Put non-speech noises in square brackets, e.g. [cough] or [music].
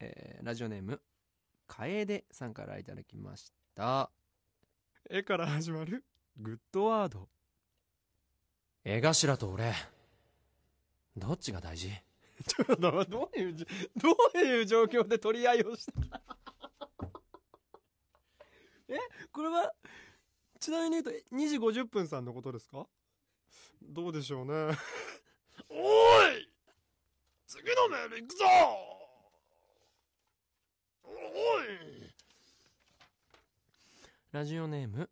えー、ラジオネーム、楓さんからいただきました。絵から始まるグッドワード。絵頭と俺、どっちが大事 [laughs] ちょっと、どういう、どういう状況で取り合いをした [laughs] えこれは、ちなみに言うと、2時50分さんのことですかどうでしょうね。[laughs] おい次のメール行くぞラジオネーム